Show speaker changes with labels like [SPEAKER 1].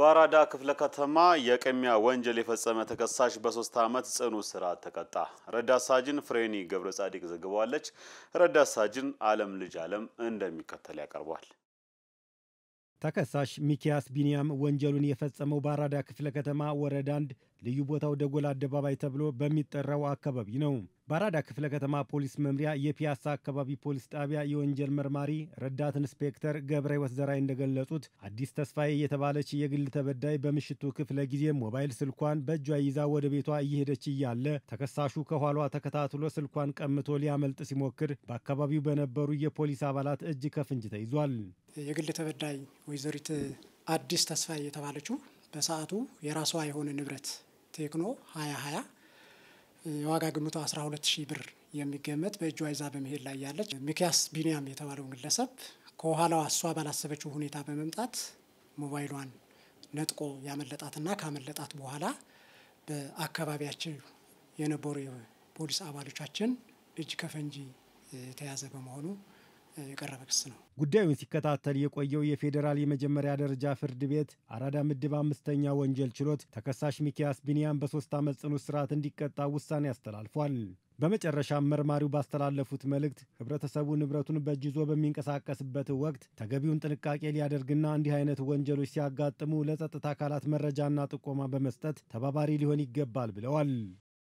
[SPEAKER 1] በአራዳ ክፍለ ከተማ የቅሚያ ወንጀል የፈጸመ ተከሳሽ በሶስት ዓመት ጽኑ እስራት ተቀጣ። ረዳት ሳጅን ፍሬኒ ገብረ ጻዲቅ ዘግበዋለች። ረዳት ሳጅን አለም ልጅ አለም እንደሚከተል ያቀርቧል።
[SPEAKER 2] ተከሳሽ ሚኪያስ ቢንያም ወንጀሉን የፈጸመው በአራዳ ክፍለ ከተማ ወረዳ አንድ ልዩ ቦታው ደጎል አደባባይ ተብሎ በሚጠራው አካባቢ ነው። በአራዳ ክፍለ ከተማ ፖሊስ መምሪያ የፒያሳ አካባቢ ፖሊስ ጣቢያ የወንጀል መርማሪ ረዳት ኢንስፔክተር ገብረ ሕይወት ዘራይ እንደገለጹት አዲስ ተስፋዬ የተባለች የግል ተበዳይ በምሽቱ ክፍለ ጊዜ ሞባይል ስልኳን በእጇ ይዛ ወደ ቤቷ እየሄደች እያለ ተከሳሹ ከኋሏ ተከታትሎ ስልኳን ቀምቶ ሊያመልጥ ሲሞክር በአካባቢው በነበሩ የፖሊስ አባላት እጅ ከፍንጅ ተይዟል።
[SPEAKER 3] የግል ተበዳይ ወይዘሪት አዲስ ተስፋዬ የተባለችው በሰዓቱ የራሷ የሆነ ንብረት ቴክኖ 2020 የዋጋ ግምቱ 12 ሺህ ብር የሚገመት በእጇ ይዛ በመሄድ ላይ ያለች ሚኪያስ ቢኒያም የተባለው ግለሰብ ከኋላዋ እሷ ባላሰበችው ሁኔታ በመምጣት ሞባይሏን ነጥቆ ያመለጣትና ካመለጣት በኋላ በአካባቢያቸው የነበሩ የፖሊስ አባሎቻችን እጅ ከፈንጂ የተያዘ በመሆኑ የቀረበ
[SPEAKER 2] ክስ ነው። ጉዳዩን ሲከታተል የቆየው የፌዴራል የመጀመሪያ ደረጃ ፍርድ ቤት አራዳ ምድብ አምስተኛ ወንጀል ችሎት ተከሳሽ ሚኪያስ ቢንያም በሶስት ዓመት ጽኑ እስራት እንዲቀጣ ውሳኔ አስተላልፏል። በመጨረሻም መርማሪው ባስተላለፉት መልእክት ህብረተሰቡ ንብረቱን በእጅ ይዞ በሚንቀሳቀስበት ወቅት ተገቢውን ጥንቃቄ ሊያደርግና እንዲህ አይነት ወንጀሎች ሲያጋጥሙ ለጸጥታ አካላት መረጃና ጥቆማ በመስጠት ተባባሪ ሊሆን ይገባል ብለዋል።